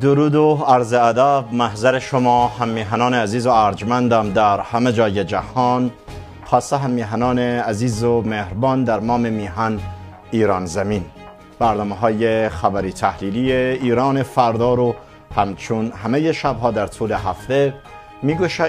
درود و عرض ادب محضر شما همیهنان عزیز و ارجمندم در همه جای جهان خاصه همیهنان عزیز و مهربان در مام میهن ایران زمین برنامه های خبری تحلیلی ایران فردا رو همچون همه شبها در طول هفته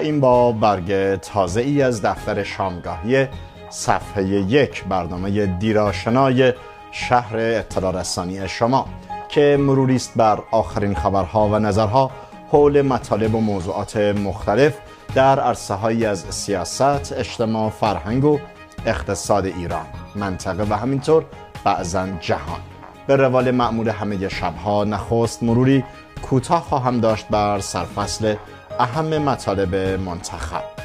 این با برگ تازه ای از دفتر شامگاهی صفحه یک برنامه دیراشنای شهر اطلاع رسانی شما که مروری است بر آخرین خبرها و نظرها حول مطالب و موضوعات مختلف در هایی از سیاست، اجتماع، فرهنگ و اقتصاد ایران، منطقه و همینطور بعضا جهان. به روال معمول همه شبها نخست مروری کوتاه خواهم داشت بر سرفصل اهم مطالب منتخب.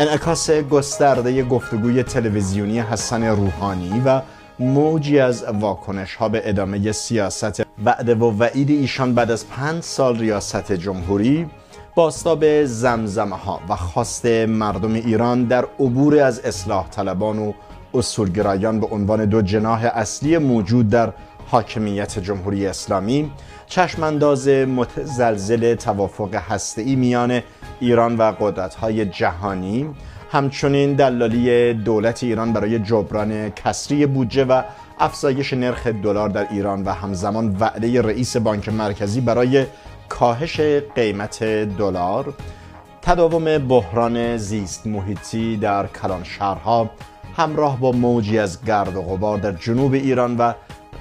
انعکاس گسترده گفتگوی تلویزیونی حسن روحانی و موجی از واکنش ها به ادامه سیاست وعده و وعید ایشان بعد از پنج سال ریاست جمهوری باستا به زمزمه ها و خواست مردم ایران در عبور از اصلاح طلبان و اصولگرایان به عنوان دو جناح اصلی موجود در حاکمیت جمهوری اسلامی چشمانداز متزلزل توافق هسته‌ای میان ایران و قدرت‌های جهانی همچنین دلالی دولت ایران برای جبران کسری بودجه و افزایش نرخ دلار در ایران و همزمان وعده رئیس بانک مرکزی برای کاهش قیمت دلار تداوم بحران زیست محیطی در کلان شهرها همراه با موجی از گرد و غبار در جنوب ایران و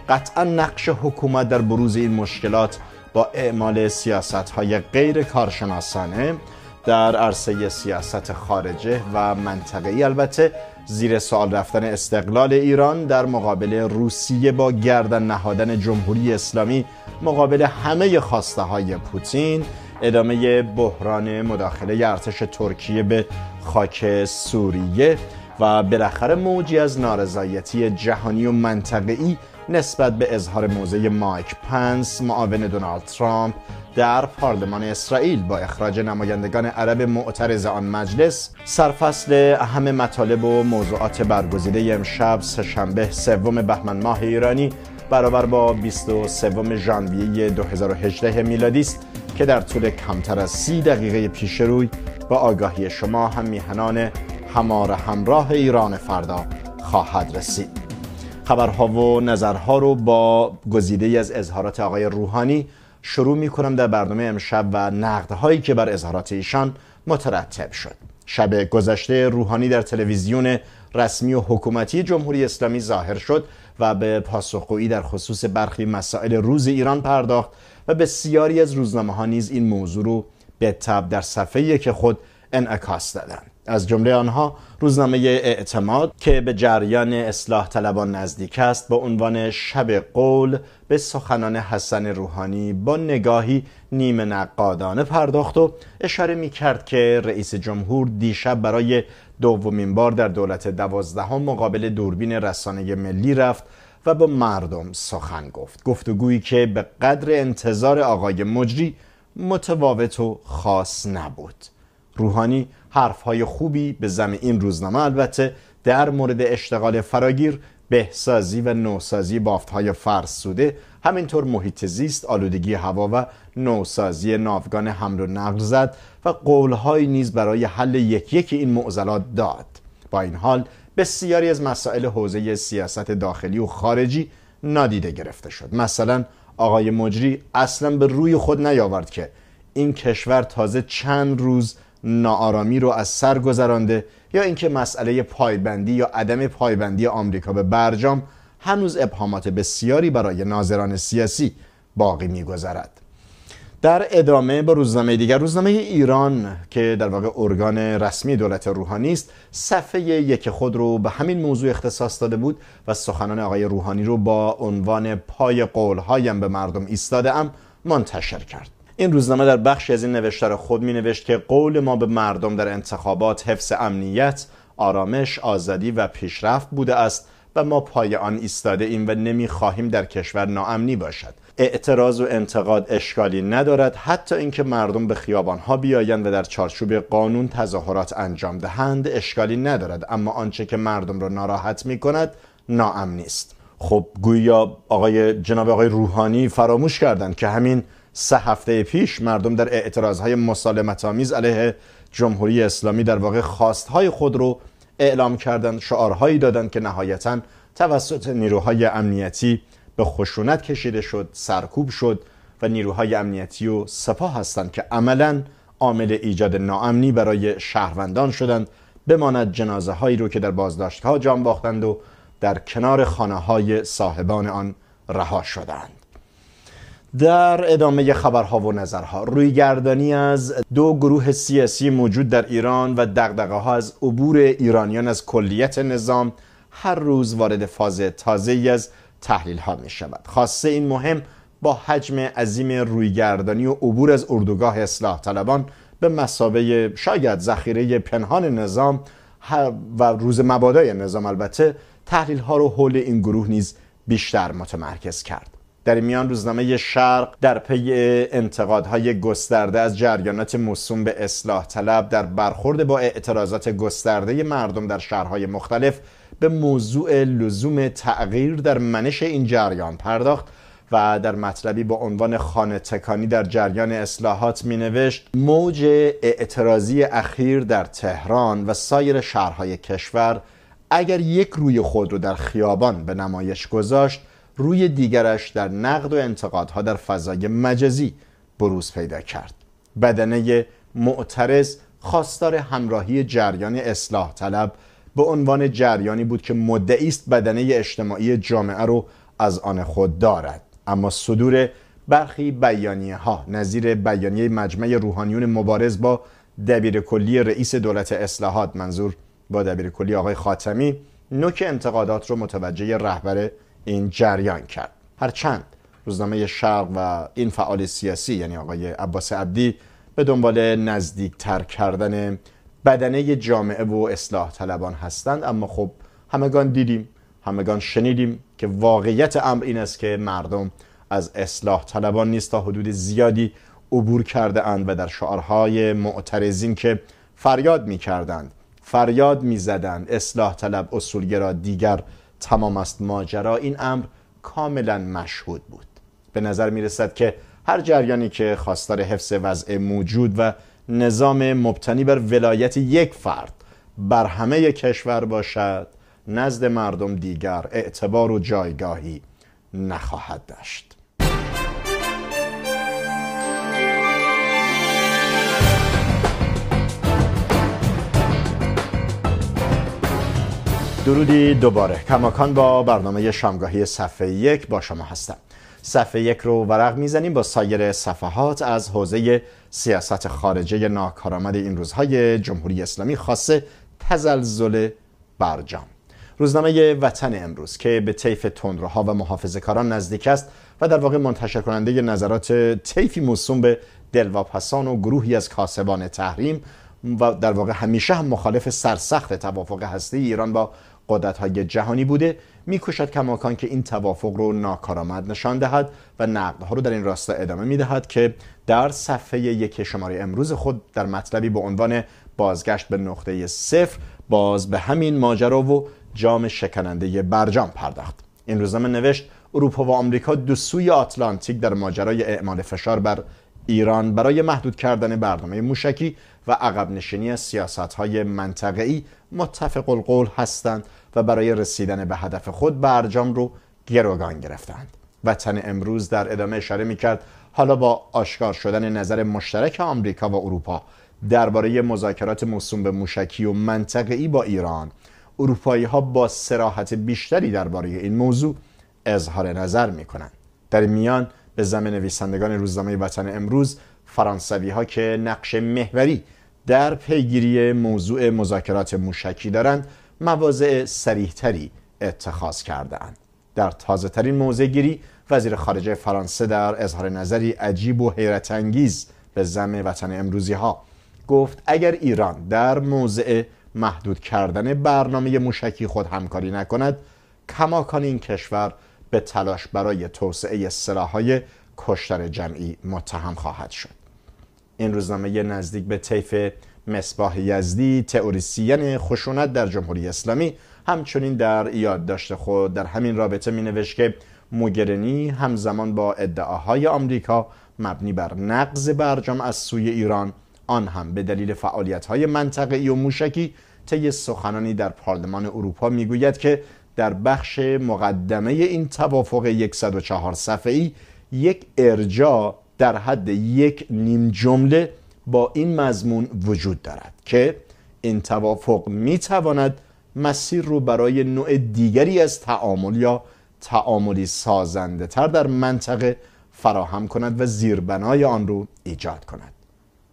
قطعا نقش حکومت در بروز این مشکلات با اعمال سیاست های غیر کارشناسانه در عرصه سیاست خارجه و منطقه‌ای البته زیر سوال رفتن استقلال ایران در مقابل روسیه با گردن نهادن جمهوری اسلامی مقابل همه خواسته های پوتین ادامه بحران مداخله ارتش ترکیه به خاک سوریه و بالاخره موجی از نارضایتی جهانی و منطقه‌ای نسبت به اظهار موضع مایک پنس معاون دونالد ترامپ در پارلمان اسرائیل با اخراج نمایندگان عرب معترض آن مجلس سرفصل اهم مطالب و موضوعات برگزیده امشب سهشنبه سوم بهمن ماه ایرانی برابر با 23 ژانویه 2018 میلادی است که در طول کمتر از 30 دقیقه پیش روی با آگاهی شما هم میهنان همار همراه ایران فردا خواهد رسید خبرها و نظرها رو با گزیده از اظهارات آقای روحانی شروع می کنم در برنامه امشب و نقدهایی که بر اظهارات ایشان مترتب شد شب گذشته روحانی در تلویزیون رسمی و حکومتی جمهوری اسلامی ظاهر شد و به پاسخگویی در خصوص برخی مسائل روز ایران پرداخت و بسیاری از روزنامه ها نیز این موضوع رو به تب در صفحه که خود انعکاس دادند از جمله آنها روزنامه اعتماد که به جریان اصلاح طلبان نزدیک است با عنوان شب قول به سخنان حسن روحانی با نگاهی نیمه نقادانه پرداخت و اشاره می کرد که رئیس جمهور دیشب برای دومین بار در دولت دوازدهم مقابل دوربین رسانه ملی رفت و با مردم سخن گفت گفتگویی که به قدر انتظار آقای مجری متواوت و خاص نبود روحانی حرف های خوبی به زم این روزنامه البته در مورد اشتغال فراگیر بهسازی و نوسازی بافت های فرسوده همینطور محیط زیست آلودگی هوا و نوسازی ناوگان حمل و نقل زد و قولهایی نیز برای حل یک یکی این معضلات داد با این حال بسیاری از مسائل حوزه سیاست داخلی و خارجی نادیده گرفته شد مثلا آقای مجری اصلا به روی خود نیاورد که این کشور تازه چند روز ناآرامی رو از سر گذرانده یا اینکه مسئله پایبندی یا عدم پایبندی آمریکا به برجام هنوز ابهامات بسیاری برای ناظران سیاسی باقی میگذرد در ادامه با روزنامه دیگر روزنامه ایران که در واقع ارگان رسمی دولت روحانی است صفحه یک خود رو به همین موضوع اختصاص داده بود و سخنان آقای روحانی رو با عنوان پای قولهایم به مردم ایستاده ام منتشر کرد این روزنامه در بخشی از این نوشتار خود می نوشت که قول ما به مردم در انتخابات حفظ امنیت، آرامش، آزادی و پیشرفت بوده است و ما پای آن ایستاده ایم و خواهیم در کشور ناامنی باشد اعتراض و انتقاد اشکالی ندارد حتی اینکه مردم به خیابانها بیایند و در چارچوب قانون تظاهرات انجام دهند اشکالی ندارد اما آنچه که مردم را ناراحت می کند ناامنی است خب گویا آقای جناب آقای روحانی فراموش کردند که همین سه هفته پیش مردم در اعتراضهای آمیز علیه جمهوری اسلامی در واقع خواستهای خود رو اعلام کردند شعارهایی دادند که نهایتا توسط نیروهای امنیتی به خشونت کشیده شد سرکوب شد و نیروهای امنیتی و سپاه هستند که عملا عامل ایجاد ناامنی برای شهروندان شدند بماند جنازه هایی رو که در بازداشتها جان باختند و در کنار خانه های صاحبان آن رها شدند در ادامه خبرها و نظرها رویگردانی از دو گروه سیاسی موجود در ایران و دقدقه ها از عبور ایرانیان از کلیت نظام هر روز وارد فاز تازه ای از تحلیل ها می شود خاصه این مهم با حجم عظیم رویگردانی و عبور از اردوگاه اصلاح طلبان به مسابه شاید ذخیره پنهان نظام و روز مبادای نظام البته تحلیل ها رو حول این گروه نیز بیشتر متمرکز کرد در میان روزنامه شرق در پی انتقادهای گسترده از جریانات موسوم به اصلاح طلب در برخورد با اعتراضات گسترده مردم در شهرهای مختلف به موضوع لزوم تغییر در منش این جریان پرداخت و در مطلبی با عنوان خانه تکانی در جریان اصلاحات می نوشت موج اعتراضی اخیر در تهران و سایر شهرهای کشور اگر یک روی خود رو در خیابان به نمایش گذاشت روی دیگرش در نقد و انتقادها در فضای مجازی بروز پیدا کرد بدنه معترض خواستار همراهی جریان اصلاح طلب به عنوان جریانی بود که مدعی است بدنه اجتماعی جامعه رو از آن خود دارد اما صدور برخی بیانیه ها نظیر بیانیه مجمع روحانیون مبارز با دبیر کلی رئیس دولت اصلاحات منظور با دبیر کلی آقای خاتمی نوک انتقادات رو متوجه رهبر این جریان کرد هرچند روزنامه شرق و این فعال سیاسی یعنی آقای عباس عبدی به دنبال تر کردن بدنه جامعه و اصلاح طلبان هستند اما خب همگان دیدیم همگان شنیدیم که واقعیت امر این است که مردم از اصلاح طلبان نیست تا حدود زیادی عبور کرده اند و در شعارهای معترضین که فریاد می کردند فریاد می زدند اصلاح طلب اصولگرا دیگر تمام است ماجرا این امر کاملا مشهود بود به نظر می رسد که هر جریانی که خواستار حفظ وضع موجود و نظام مبتنی بر ولایت یک فرد بر همه کشور باشد نزد مردم دیگر اعتبار و جایگاهی نخواهد داشت درودی دوباره کماکان با برنامه شامگاهی صفحه یک با شما هستم صفحه یک رو ورق میزنیم با سایر صفحات از حوزه سیاست خارجه ناکارآمد این روزهای جمهوری اسلامی خاصه تزلزل برجام روزنامه وطن امروز که به طیف تندروها و محافظه‌کاران نزدیک است و در واقع منتشر کننده نظرات طیفی موسوم به دلواپسان و گروهی از کاسبان تحریم و در واقع همیشه هم مخالف سرسخت توافق هستی ایران با قدرت های جهانی بوده میکوشد کماکان که این توافق رو ناکارآمد نشان دهد و ها رو در این راستا ادامه میدهد که در صفحه یک شماره امروز خود در مطلبی به عنوان بازگشت به نقطه صفر باز به همین ماجرا و جام شکننده برجام پرداخت این روزنامه نوشت اروپا و آمریکا دو سوی آتلانتیک در ماجرای اعمال فشار بر ایران برای محدود کردن برنامه موشکی و عقب نشینی سیاست های منطقه‌ای متفق القول هستند و برای رسیدن به هدف خود برجام رو گروگان گرفتند وطن امروز در ادامه اشاره می کرد حالا با آشکار شدن نظر مشترک آمریکا و اروپا درباره مذاکرات موسوم به موشکی و منطقه‌ای با ایران اروپایی ها با سراحت بیشتری درباره این موضوع اظهار نظر می کنند در میان به زمین نویسندگان روزنامه وطن امروز فرانسوی ها که نقش محوری در پیگیری موضوع مذاکرات موشکی دارند مواضع سریحتری اتخاذ کردهاند در تازه ترین موضع گیری وزیر خارجه فرانسه در اظهار نظری عجیب و حیرت انگیز به زم وطن امروزی ها گفت اگر ایران در موضع محدود کردن برنامه موشکی خود همکاری نکند کماکان این کشور به تلاش برای توسعه سلاحهای کشتر جمعی متهم خواهد شد این روزنامه نزدیک به طیف مصباح یزدی تئوریسین یعنی خشونت در جمهوری اسلامی همچنین در یادداشت خود در همین رابطه می نوشت که موگرنی همزمان با ادعاهای آمریکا مبنی بر نقض برجام از سوی ایران آن هم به دلیل فعالیت‌های منطقه‌ای و موشکی طی سخنانی در پارلمان اروپا میگوید که در بخش مقدمه این توافق 104 صفحه‌ای یک ارجا در حد یک نیم جمله با این مضمون وجود دارد که این توافق می تواند مسیر رو برای نوع دیگری از تعامل یا تعاملی سازنده تر در منطقه فراهم کند و زیربنای آن رو ایجاد کند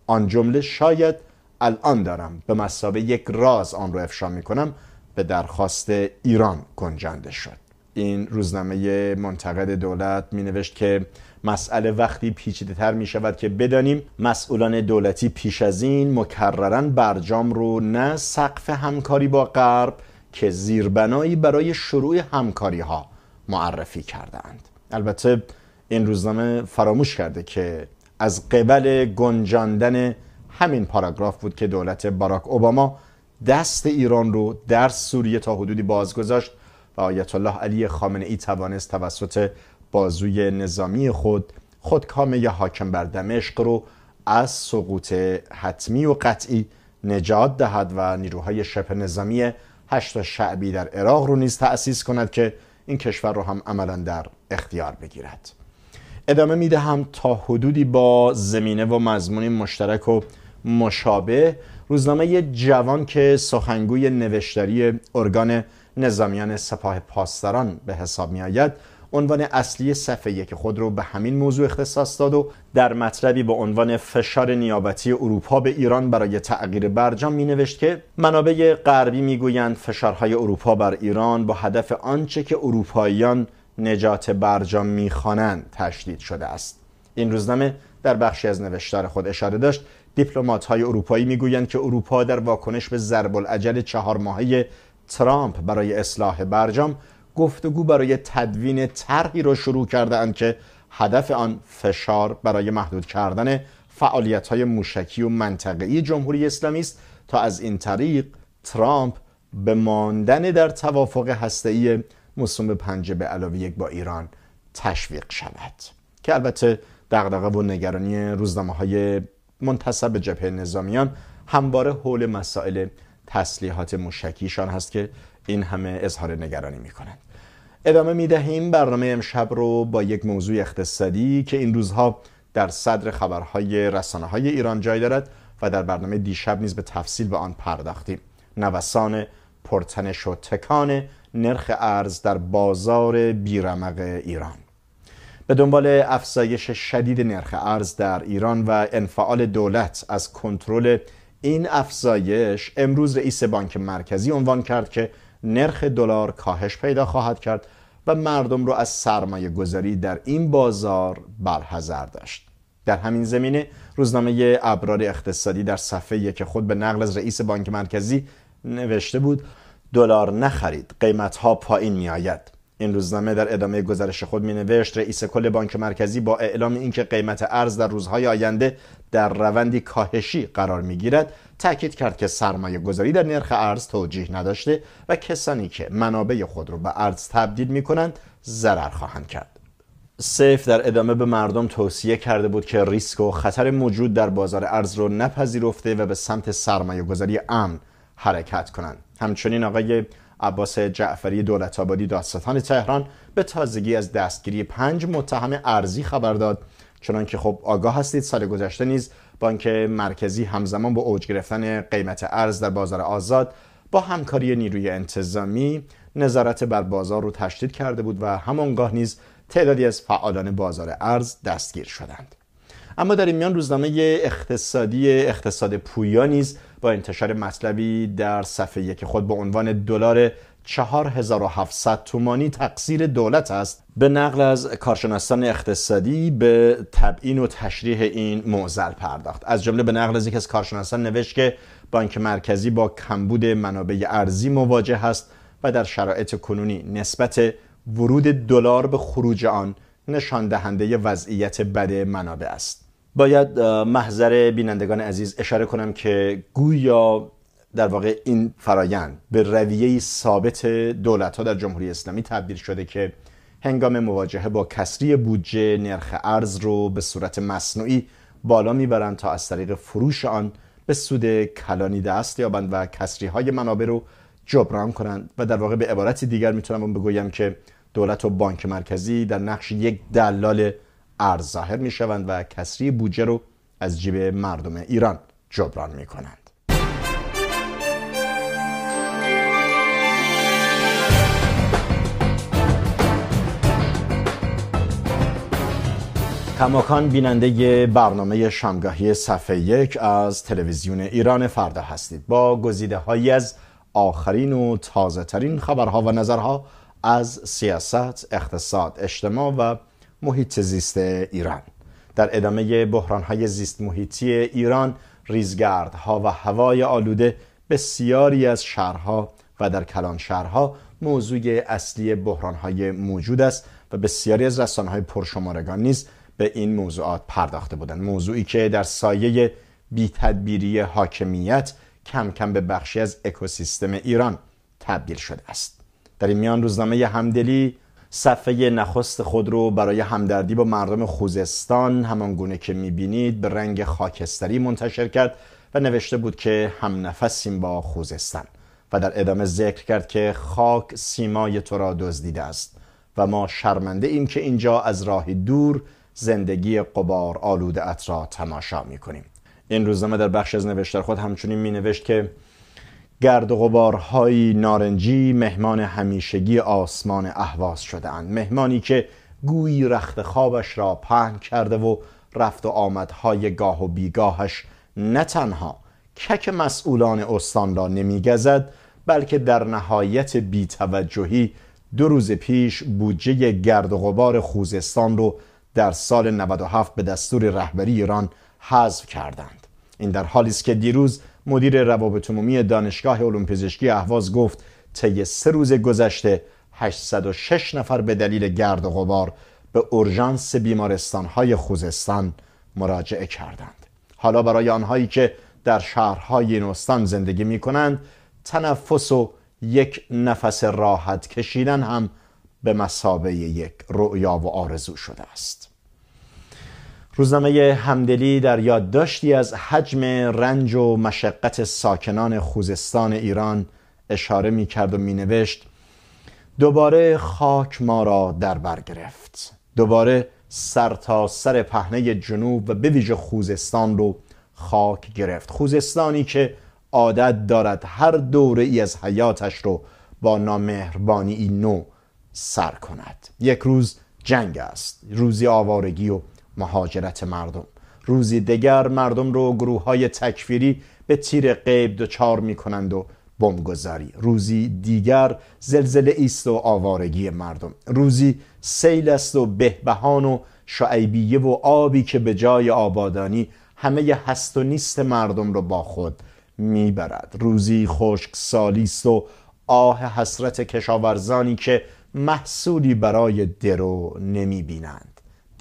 آن جمله شاید الان دارم به مسابه یک راز آن رو افشا می کنم به درخواست ایران گنجنده شد این روزنامه منتقد دولت می نوشت که مسئله وقتی پیچیده تر می شود که بدانیم مسئولان دولتی پیش از این مکررن برجام رو نه سقف همکاری با غرب که زیربنایی برای شروع همکاری ها معرفی کردند البته این روزنامه فراموش کرده که از قبل گنجاندن همین پاراگراف بود که دولت باراک اوباما دست ایران رو در سوریه تا حدودی بازگذاشت و آیت الله علی خامنه ای توانست توسط بازوی نظامی خود خودکامه حاکم بر دمشق رو از سقوط حتمی و قطعی نجات دهد و نیروهای شبه نظامی هشت شعبی در عراق رو نیز تأسیس کند که این کشور رو هم عملا در اختیار بگیرد ادامه میدهم تا حدودی با زمینه و مضمون مشترک و مشابه روزنامه جوان که سخنگوی نوشتری ارگان نظامیان سپاه پاسداران به حساب می آید عنوان اصلی صفحه یک خود رو به همین موضوع اختصاص داد و در مطلبی به عنوان فشار نیابتی اروپا به ایران برای تغییر برجام می نوشت که منابع غربی میگویند فشارهای اروپا بر ایران با هدف آنچه که اروپاییان نجات برجام میخوانند تشدید شده است این روزنامه در بخشی از نوشتار خود اشاره داشت دیپلمات های اروپایی میگویند که اروپا در واکنش به ضرب العجل چهار ماهه ترامپ برای اصلاح برجام گفتگو برای تدوین طرحی را شروع کرده اند که هدف آن فشار برای محدود کردن فعالیت های موشکی و منطقه‌ای جمهوری اسلامی است تا از این طریق ترامپ به ماندن در توافق هسته‌ای مصوم پنج به علاوه یک با ایران تشویق شود که البته دغدغه و نگرانی روزنامه های منتصب به جبهه نظامیان همواره حول مسائل تسلیحات مشکیشان هست که این همه اظهار نگرانی می کنند ادامه می دهیم برنامه امشب رو با یک موضوع اقتصادی که این روزها در صدر خبرهای رسانه های ایران جای دارد و در برنامه دیشب نیز به تفصیل به آن پرداختیم نوسان پرتنش و تکان نرخ ارز در بازار بیرمق ایران به دنبال افزایش شدید نرخ ارز در ایران و انفعال دولت از کنترل این افزایش امروز رئیس بانک مرکزی عنوان کرد که نرخ دلار کاهش پیدا خواهد کرد و مردم را از سرمایه گذاری در این بازار برحذر داشت در همین زمینه روزنامه ابرار اقتصادی در صفحه که خود به نقل از رئیس بانک مرکزی نوشته بود دلار نخرید قیمت ها پایین می آید این روزنامه در ادامه گزارش خود می نوشت رئیس کل بانک مرکزی با اعلام اینکه قیمت ارز در روزهای آینده در روندی کاهشی قرار می گیرد تاکید کرد که سرمایه گذاری در نرخ ارز توجیه نداشته و کسانی که منابع خود را به ارز تبدیل می کنند ضرر خواهند کرد سیف در ادامه به مردم توصیه کرده بود که ریسک و خطر موجود در بازار ارز را نپذیرفته و به سمت سرمایه گذاری امن حرکت کنند همچنین آقای عباس جعفری دولت آبادی دادستان تهران به تازگی از دستگیری پنج متهم ارزی خبر داد چنان که خب آگاه هستید سال گذشته نیز بانک مرکزی همزمان با اوج گرفتن قیمت ارز در بازار آزاد با همکاری نیروی انتظامی نظارت بر بازار رو تشدید کرده بود و همانگاه نیز تعدادی از فعالان بازار ارز دستگیر شدند اما در این میان روزنامه اقتصادی اقتصاد پویا نیز با انتشار مطلبی در صفحه یک خود به عنوان دلار 4700 تومانی تقصیر دولت است به نقل از کارشناسان اقتصادی به تبیین و تشریح این معضل پرداخت از جمله به نقل از یکی از کارشناسان نوشت که بانک مرکزی با کمبود منابع ارزی مواجه است و در شرایط کنونی نسبت ورود دلار به خروج آن نشان دهنده وضعیت بد منابع است باید محضر بینندگان عزیز اشاره کنم که گویا در واقع این فرایند به رویه ثابت دولت ها در جمهوری اسلامی تبدیل شده که هنگام مواجهه با کسری بودجه نرخ ارز رو به صورت مصنوعی بالا میبرند تا از طریق فروش آن به سود کلانی دست یابند و کسری های منابع رو جبران کنند و در واقع به عبارت دیگر میتونم بگویم که دولت و بانک مرکزی در نقش یک دلال ارز ظاهر می شوند و کسری بودجه رو از جیب مردم ایران جبران می کنند. کماکان بیننده برنامه شامگاهی صفحه یک از تلویزیون ایران فردا هستید با گزیده هایی از آخرین و تازه ترین خبرها و نظرها از سیاست، اقتصاد، اجتماع و محیط زیست ایران در ادامه بحران های زیست محیطی ایران ها و هوای آلوده بسیاری از شهرها و در کلان شهرها موضوع اصلی بحران های موجود است و بسیاری از های پرشمارگان نیز به این موضوعات پرداخته بودند موضوعی که در سایه بی تدبیری حاکمیت کم کم به بخشی از اکوسیستم ایران تبدیل شده است در این میان روزنامه همدلی صفحه نخست خود رو برای همدردی با مردم خوزستان همان گونه که میبینید به رنگ خاکستری منتشر کرد و نوشته بود که هم نفسیم با خوزستان و در ادامه ذکر کرد که خاک سیمای تو را دزدیده است و ما شرمنده ایم که اینجا از راه دور زندگی قبار آلوده را تماشا می کنیم این روزنامه در بخش از نوشتار خود همچنین می که گرد و غبارهایی نارنجی مهمان همیشگی آسمان اهواز شدهاند مهمانی که گویی رخت خوابش را پهن کرده و رفت و آمدهای گاه و بیگاهش نه تنها کک مسئولان استان را نمیگزد بلکه در نهایت بیتوجهی دو روز پیش بودجه گرد و غبار خوزستان رو در سال 97 به دستور رهبری ایران حذف کردند این در حالی است که دیروز مدیر روابط عمومی دانشگاه علوم پزشکی اهواز گفت طی سه روز گذشته 806 نفر به دلیل گرد و غبار به اورژانس بیمارستانهای خوزستان مراجعه کردند حالا برای آنهایی که در شهرهای این استان زندگی می کنند تنفس و یک نفس راحت کشیدن هم به مسابه یک رؤیا و آرزو شده است روزنامه همدلی در یادداشتی از حجم رنج و مشقت ساکنان خوزستان ایران اشاره می کرد و می نوشت دوباره خاک ما را در بر گرفت دوباره سر تا سر پهنه جنوب و به ویژه خوزستان رو خاک گرفت خوزستانی که عادت دارد هر دوره ای از حیاتش رو با نامهربانی نو سر کند یک روز جنگ است روزی آوارگی و مهاجرت مردم روزی دیگر مردم رو گروه های تکفیری به تیر قیب دوچار می کنند و بمگذاری روزی دیگر زلزله ایست و آوارگی مردم روزی سیل است و بهبهان و شعیبیه و آبی که به جای آبادانی همه هست و نیست مردم رو با خود میبرد روزی خشک سالیست و آه حسرت کشاورزانی که محصولی برای درو بینند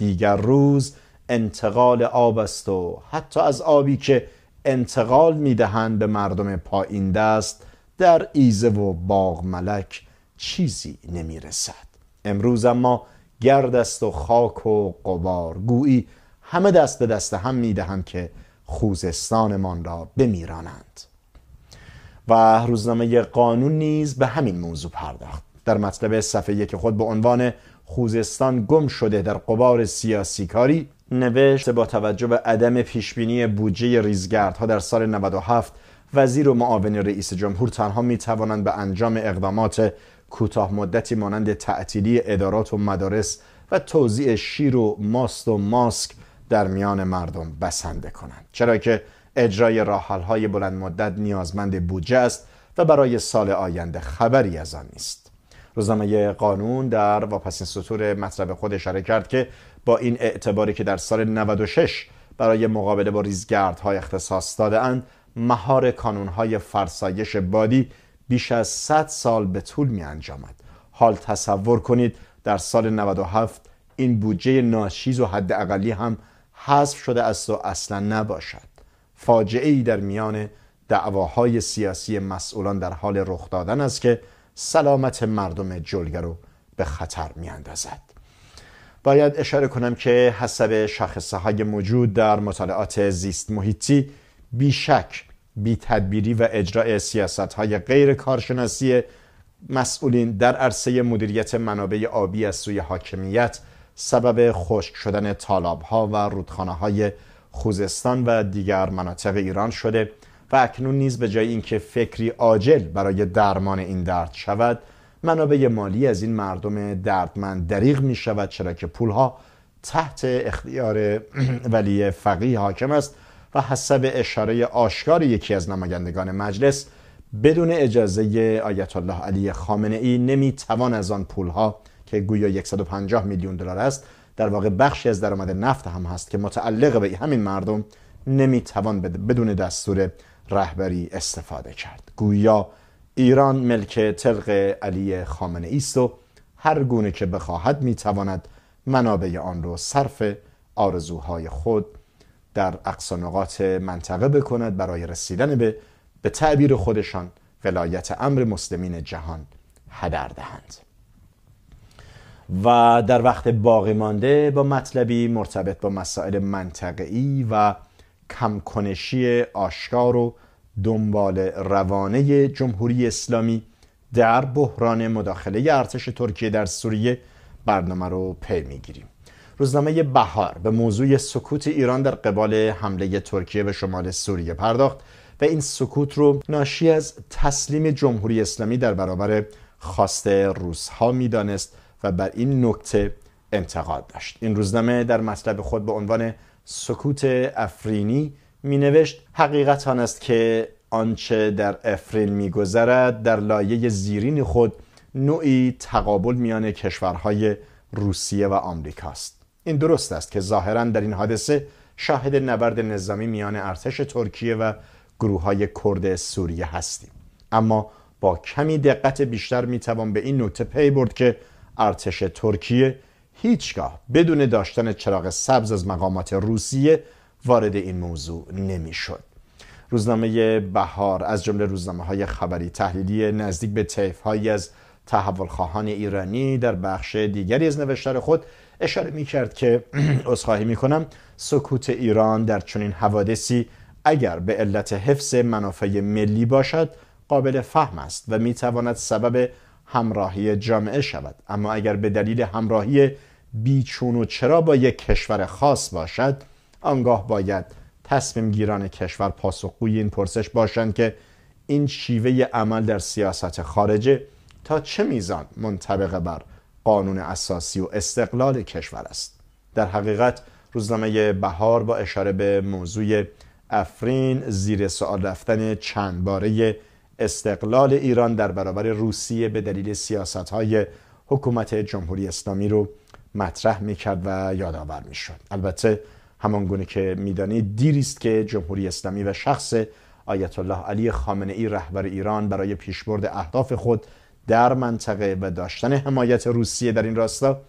دیگر روز انتقال آب است و حتی از آبی که انتقال میدهند به مردم پایین دست در ایزه و باغ ملک چیزی نمیرسد امروز اما گرد است و خاک و قبار گویی همه دست به دست هم میدهند که خوزستانمان را بمیرانند و روزنامه قانون نیز به همین موضوع پرداخت در مطلب صفحه یک خود به عنوان خوزستان گم شده در قبار سیاسی کاری نوشت با توجه به عدم پیشبینی بودجه ریزگردها در سال 97 وزیر و معاون رئیس جمهور تنها می توانند به انجام اقدامات کوتاه مدتی مانند تعطیلی ادارات و مدارس و توزیع شیر و ماست و ماسک در میان مردم بسنده کنند چرا که اجرای راحل های بلند مدت نیازمند بودجه است و برای سال آینده خبری از آن نیست روزنامه قانون در واپسین سطور مطلب خود اشاره کرد که با این اعتباری که در سال 96 برای مقابله با ریزگردها اختصاص دادهاند مهار های فرسایش بادی بیش از 100 سال به طول می انجامد حال تصور کنید در سال 97 این بودجه ناشیز و حد اقلی هم حذف شده است و اصلا نباشد فاجعه ای در میان دعواهای سیاسی مسئولان در حال رخ دادن است که سلامت مردم جلگه رو به خطر می اندازد. باید اشاره کنم که حسب شخصه های موجود در مطالعات زیست محیطی بیشک بی تدبیری و اجرای سیاست های غیر کارشناسی مسئولین در عرصه مدیریت منابع آبی از سوی حاکمیت سبب خشک شدن طالاب ها و رودخانه های خوزستان و دیگر مناطق ایران شده و اکنون نیز به جای اینکه فکری عاجل برای درمان این درد شود منابع مالی از این مردم دردمند دریغ می شود چرا که پولها تحت اختیار ولی فقیه حاکم است و حسب اشاره آشکار یکی از نمایندگان مجلس بدون اجازه آیت الله علی خامنه ای نمی توان از آن پولها که گویا 150 میلیون دلار است در واقع بخشی از درآمد نفت هم هست که متعلق به همین مردم نمی توان بدون دستور رهبری استفاده کرد گویا ایران ملک طلق علی خامنه است و هر گونه که بخواهد میتواند منابع آن را صرف آرزوهای خود در نقاط منطقه بکند برای رسیدن به به تعبیر خودشان ولایت امر مسلمین جهان هدر دهند و در وقت باقی مانده با مطلبی مرتبط با مسائل منطقه‌ای و کمکنشی آشکار و دنبال روانه جمهوری اسلامی در بحران مداخله ارتش ترکیه در سوریه برنامه رو پی میگیریم روزنامه بهار به موضوع سکوت ایران در قبال حمله ترکیه به شمال سوریه پرداخت و این سکوت رو ناشی از تسلیم جمهوری اسلامی در برابر خواست روسها میدانست و بر این نکته انتقاد داشت این روزنامه در مطلب خود به عنوان سکوت افرینی می نوشت حقیقت آن است که آنچه در افرین گذرد در لایه زیرین خود نوعی تقابل میان کشورهای روسیه و است این درست است که ظاهرا در این حادثه شاهد نبرد نظامی میان ارتش ترکیه و گروه های کرد سوریه هستیم اما با کمی دقت بیشتر میتوان به این نکته پی برد که ارتش ترکیه هیچگاه بدون داشتن چراغ سبز از مقامات روسیه وارد این موضوع نمیشد. روزنامه بهار از جمله روزنامه های خبری تحلیلی نزدیک به طیف هایی از تحول خواهان ایرانی در بخش دیگری از نوشتار خود اشاره می کرد که اصخاهی می کنم سکوت ایران در چنین حوادثی اگر به علت حفظ منافع ملی باشد قابل فهم است و می تواند سبب همراهی جامعه شود اما اگر به دلیل همراهی بیچون و چرا با یک کشور خاص باشد آنگاه باید تصمیم گیران کشور پاسخگوی این پرسش باشند که این شیوه عمل در سیاست خارجه تا چه میزان منطبق بر قانون اساسی و استقلال کشور است در حقیقت روزنامه بهار با اشاره به موضوع افرین زیر سوال رفتن چند باره استقلال ایران در برابر روسیه به دلیل سیاست های حکومت جمهوری اسلامی رو مطرح میکرد و یادآور میشد البته همان گونه که میدانید است که جمهوری اسلامی و شخص آیت الله علی خامنه ای رهبر ایران برای پیشبرد اهداف خود در منطقه و داشتن حمایت روسیه در این راستا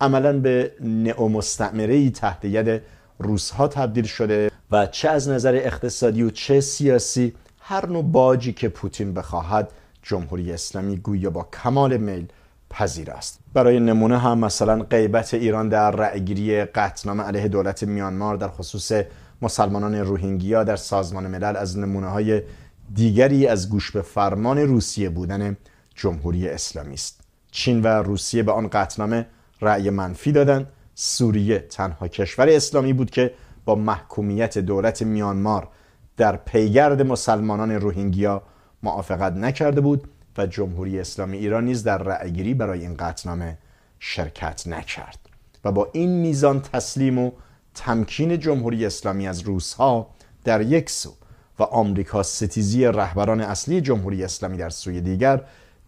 عملا به نئومستعمره ای تحت ید روسها تبدیل شده و چه از نظر اقتصادی و چه سیاسی هر نوع باجی که پوتین بخواهد جمهوری اسلامی گویا با کمال میل پذیر است برای نمونه هم مثلا غیبت ایران در رأیگیری قطعنامه علیه دولت میانمار در خصوص مسلمانان روهینگیا در سازمان ملل از نمونه های دیگری از گوش به فرمان روسیه بودن جمهوری اسلامی است چین و روسیه به آن قطعنامه رأی منفی دادند سوریه تنها کشور اسلامی بود که با محکومیت دولت میانمار در پیگرد مسلمانان روهینگیا موافقت نکرده بود و جمهوری اسلامی ایران نیز در رأیگیری برای این قطنامه شرکت نکرد و با این میزان تسلیم و تمکین جمهوری اسلامی از روسها در یک سو و آمریکا ستیزی رهبران اصلی جمهوری اسلامی در سوی دیگر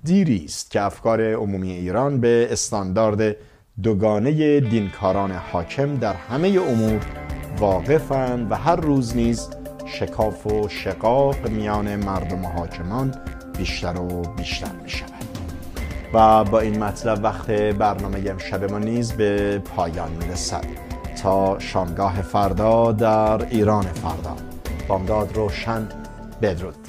دیری است که افکار عمومی ایران به استاندارد دوگانه دینکاران حاکم در همه امور واقفند و هر روز نیز شکاف و شقاق میان مردم و حاکمان بیشتر و بیشتر می شود و با این مطلب وقت برنامه امشب ما نیز به پایان می رسد تا شامگاه فردا در ایران فردا بامداد روشن بدرود